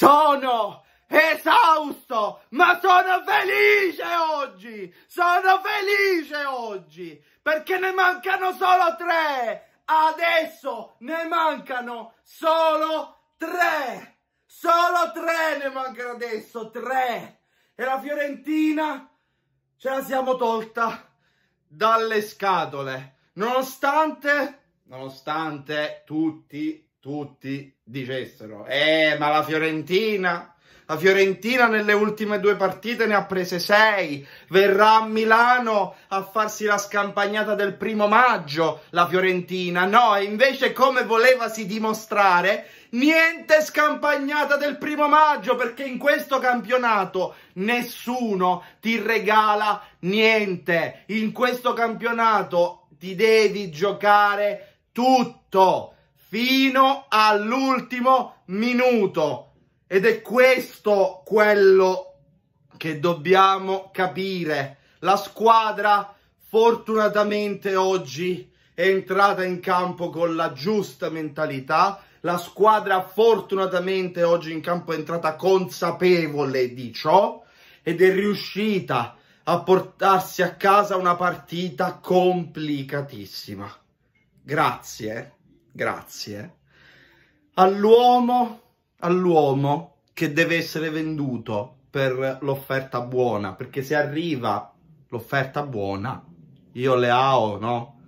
Sono esausto, ma sono felice oggi! Sono felice oggi! Perché ne mancano solo tre! Adesso ne mancano solo tre! Solo tre ne mancano adesso, tre! E la Fiorentina ce la siamo tolta dalle scatole. Nonostante, nonostante tutti tutti dicessero, eh, ma la Fiorentina, la Fiorentina nelle ultime due partite ne ha prese sei, verrà a Milano a farsi la scampagnata del primo maggio, la Fiorentina, no, e invece come volevasi dimostrare, niente scampagnata del primo maggio, perché in questo campionato nessuno ti regala niente, in questo campionato ti devi giocare tutto, fino all'ultimo minuto. Ed è questo quello che dobbiamo capire. La squadra fortunatamente oggi è entrata in campo con la giusta mentalità. La squadra fortunatamente oggi in campo è entrata consapevole di ciò ed è riuscita a portarsi a casa una partita complicatissima. Grazie grazie, all'uomo, all'uomo che deve essere venduto per l'offerta buona, perché se arriva l'offerta buona, io Leao, no?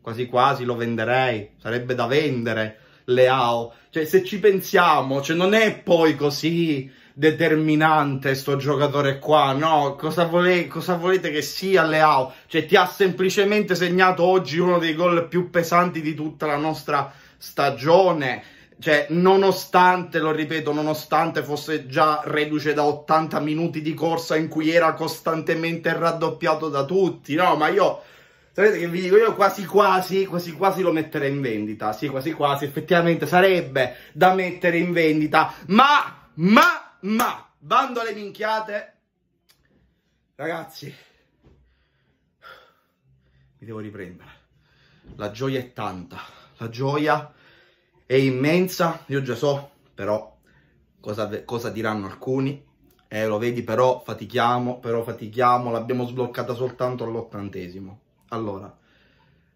Quasi quasi lo venderei, sarebbe da vendere Leao. Cioè, se ci pensiamo, cioè non è poi così determinante sto giocatore qua, no? Cosa, vole- cosa volete che sia Leao? Cioè ti ha semplicemente segnato oggi uno dei gol più pesanti di tutta la nostra stagione. Cioè, nonostante, lo ripeto, nonostante fosse già reduce da 80 minuti di corsa in cui era costantemente raddoppiato da tutti, no? Ma io Sapete che vi dico io quasi quasi, quasi quasi lo metterei in vendita, sì quasi quasi, effettivamente sarebbe da mettere in vendita, ma, ma ma bando alle minchiate, ragazzi, mi devo riprendere. La gioia è tanta, la gioia è immensa, io già so però cosa, cosa diranno alcuni, eh, lo vedi però fatichiamo, però fatichiamo, l'abbiamo sbloccata soltanto all'ottantesimo. Allora,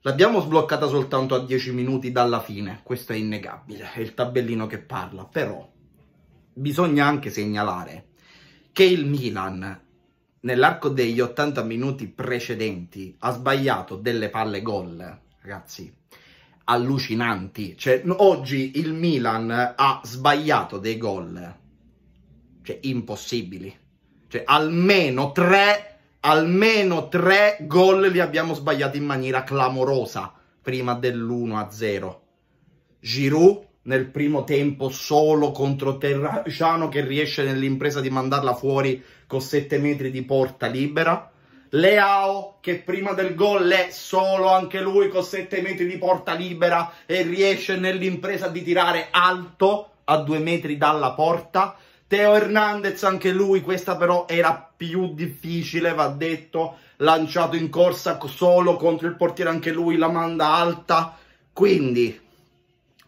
l'abbiamo sbloccata soltanto a 10 minuti dalla fine, questo è innegabile, è il tabellino che parla, però bisogna anche segnalare che il Milan nell'arco degli 80 minuti precedenti ha sbagliato delle palle gol, ragazzi, allucinanti. Cioè, oggi il Milan ha sbagliato dei gol, cioè, impossibili. Cioè, almeno tre, almeno tre gol li abbiamo sbagliati in maniera clamorosa prima dell'1-0. Giroud nel primo tempo solo contro Terraciano che riesce nell'impresa di mandarla fuori con 7 metri di porta libera. Leao che prima del gol è solo anche lui con 7 metri di porta libera e riesce nell'impresa di tirare alto a 2 metri dalla porta. Teo Hernandez anche lui, questa però era più difficile, va detto, lanciato in corsa solo contro il portiere anche lui, la manda alta. Quindi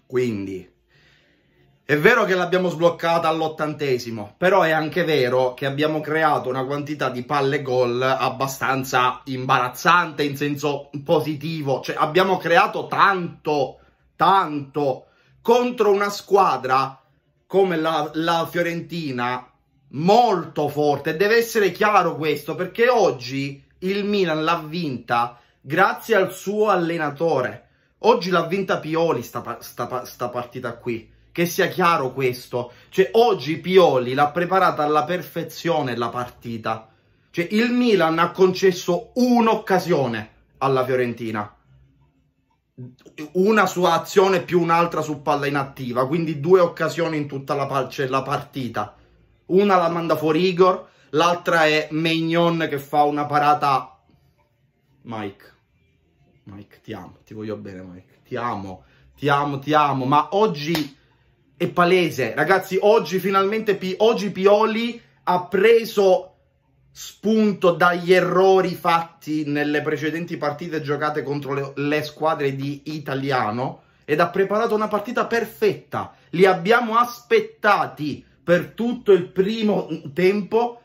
quindi, è vero che l'abbiamo sbloccata all'ottantesimo, però è anche vero che abbiamo creato una quantità di palle gol abbastanza imbarazzante in senso positivo. Cioè, abbiamo creato tanto, tanto contro una squadra come la, la Fiorentina molto forte. Deve essere chiaro questo, perché oggi il Milan l'ha vinta grazie al suo allenatore Oggi l'ha vinta Pioli sta, sta, sta partita qui. Che sia chiaro questo. Cioè, oggi Pioli l'ha preparata alla perfezione la partita. Cioè, il Milan ha concesso un'occasione alla Fiorentina. Una sua azione più un'altra su palla inattiva. Quindi due occasioni in tutta la, cioè, la partita. Una la manda fuori Igor, l'altra è Meignon che fa una parata... Mike. Mike, ti amo, ti voglio bene Mike, ti amo, ti amo, ti amo, ma oggi è palese, ragazzi, oggi finalmente, P oggi Pioli ha preso spunto dagli errori fatti nelle precedenti partite giocate contro le, le squadre di Italiano ed ha preparato una partita perfetta, li abbiamo aspettati per tutto il primo tempo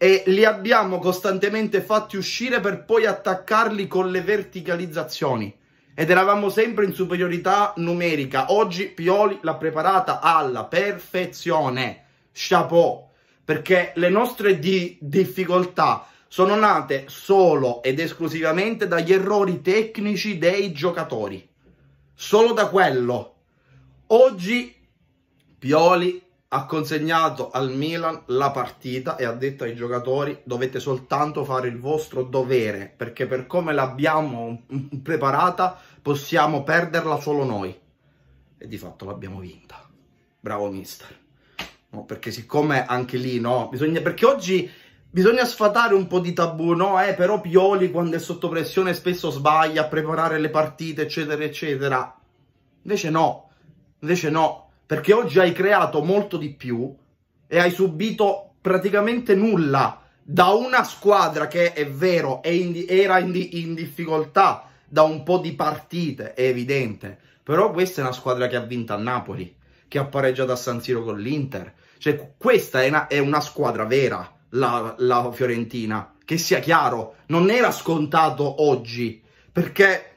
e li abbiamo costantemente fatti uscire per poi attaccarli con le verticalizzazioni ed eravamo sempre in superiorità numerica. Oggi Pioli l'ha preparata alla perfezione. Chapeau, perché le nostre di difficoltà sono nate solo ed esclusivamente dagli errori tecnici dei giocatori. Solo da quello. Oggi Pioli ha consegnato al Milan la partita e ha detto ai giocatori dovete soltanto fare il vostro dovere perché per come l'abbiamo preparata possiamo perderla solo noi e di fatto l'abbiamo vinta bravo mister no, perché siccome anche lì no bisogna perché oggi bisogna sfatare un po' di tabù no eh però Pioli quando è sotto pressione spesso sbaglia a preparare le partite eccetera eccetera invece no invece no perché oggi hai creato molto di più e hai subito praticamente nulla da una squadra che è vero è in, era in, in difficoltà da un po' di partite, è evidente, però questa è una squadra che ha vinto a Napoli, che ha pareggiato a San Siro con l'Inter, cioè questa è una, è una squadra vera, la, la Fiorentina, che sia chiaro, non era scontato oggi, perché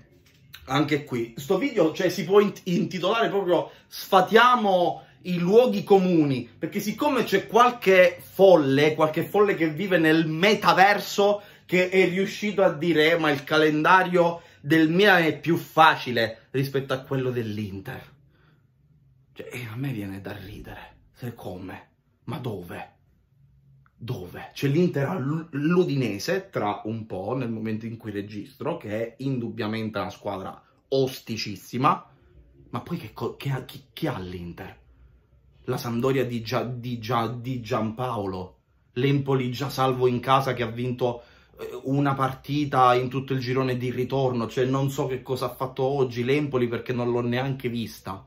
anche qui. Questo video cioè, si può intitolare proprio Sfatiamo i luoghi comuni, perché siccome c'è qualche folle, qualche folle che vive nel metaverso che è riuscito a dire eh, ma il calendario del Milan è più facile rispetto a quello dell'Inter. Cioè, eh, a me viene da ridere. Se come? Ma dove? dove? C'è l'Inter l'Udinese tra un po', nel momento in cui registro, che è indubbiamente una squadra osticissima, ma poi che, co- che ha, chi, ha l'Inter? La Sampdoria di, Gia, di, Gia, di Giampaolo, l'Empoli già salvo in casa che ha vinto eh, una partita in tutto il girone di ritorno, cioè non so che cosa ha fatto oggi l'Empoli perché non l'ho neanche vista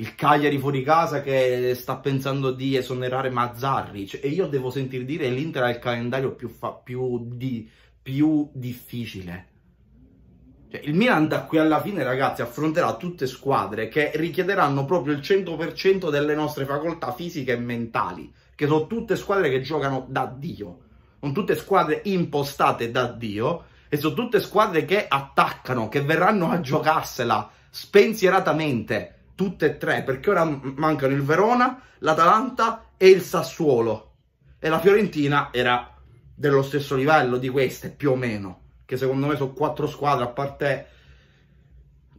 il Cagliari fuori casa che sta pensando di esonerare Mazzarri cioè, e io devo sentir dire che l'Inter ha il calendario più, fa, più, di, più difficile. Cioè, il Milan da qui alla fine, ragazzi, affronterà tutte squadre che richiederanno proprio il 100% delle nostre facoltà fisiche e mentali, che sono tutte squadre che giocano da Dio, sono tutte squadre impostate da Dio e sono tutte squadre che attaccano, che verranno a giocarsela spensieratamente tutte e tre, perché ora mancano il Verona, l'Atalanta e il Sassuolo. E la Fiorentina era dello stesso livello di queste, più o meno. Che secondo me sono quattro squadre, a parte...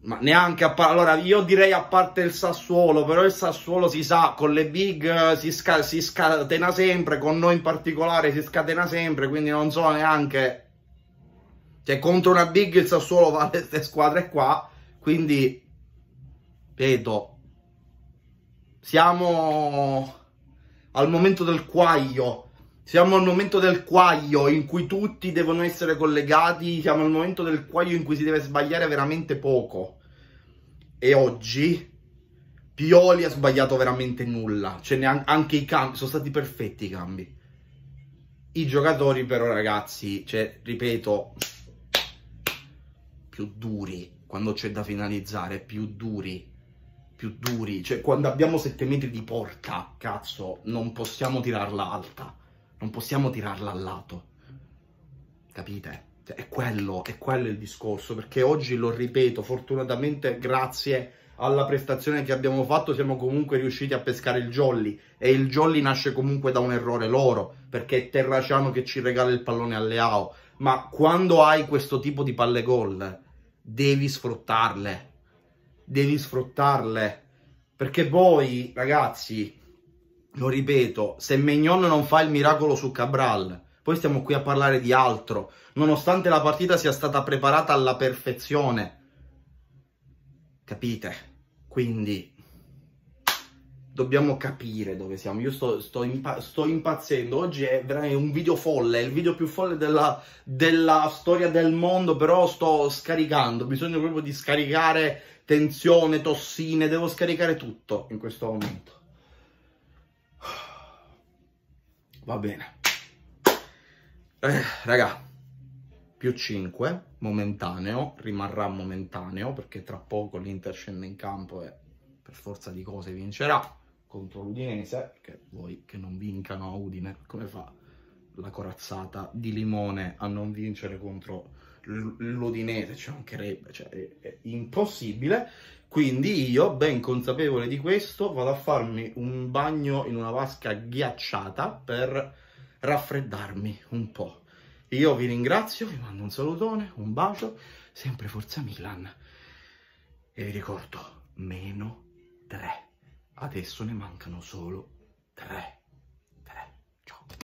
Ma neanche a parte... Allora, io direi a parte il Sassuolo, però il Sassuolo si sa, con le big eh, si, sca si scatena sempre, con noi in particolare si scatena sempre, quindi non so neanche... Cioè, contro una big il Sassuolo va a queste squadre qua, quindi ripeto, siamo al momento del quaglio. Siamo al momento del quaglio in cui tutti devono essere collegati, siamo al momento del quaglio in cui si deve sbagliare veramente poco. E oggi Pioli ha sbagliato veramente nulla, cioè anche i cambi, sono stati perfetti i cambi. I giocatori però ragazzi, cioè, ripeto, più duri, quando c'è da finalizzare, più duri, più duri, cioè quando abbiamo 7 metri di porta, cazzo, non possiamo tirarla alta, non possiamo tirarla al lato, capite? Cioè, è quello, è quello il discorso, perché oggi, lo ripeto, fortunatamente grazie alla prestazione che abbiamo fatto siamo comunque riusciti a pescare il jolly e il jolly nasce comunque da un errore loro perché è Terraciano che ci regala il pallone alle AO ma quando hai questo tipo di palle gol devi sfruttarle devi sfruttarle. Perché poi, ragazzi, lo ripeto, se Mignon non fa il miracolo su Cabral, poi stiamo qui a parlare di altro, nonostante la partita sia stata preparata alla perfezione. Capite? Quindi dobbiamo capire dove siamo. Io sto, sto, impa sto impazzendo. Oggi è veramente un video folle, è il video più folle della, della storia del mondo, però sto scaricando. Bisogna proprio di scaricare tensione, tossine, devo scaricare tutto in questo momento. Va bene. Eh, raga, più 5, momentaneo, rimarrà momentaneo perché tra poco l'Inter scende in campo e per forza di cose vincerà contro l'Udinese, perché voi che non vincano a Udine, come fa la corazzata di Limone a non vincere contro l'Udinese? l'Odinese, ci mancherebbe, cioè è, è impossibile. Quindi io, ben consapevole di questo, vado a farmi un bagno in una vasca ghiacciata per raffreddarmi un po'. Io vi ringrazio, vi mando un salutone, un bacio, sempre Forza Milan. E vi ricordo, meno 3. Adesso ne mancano solo 3.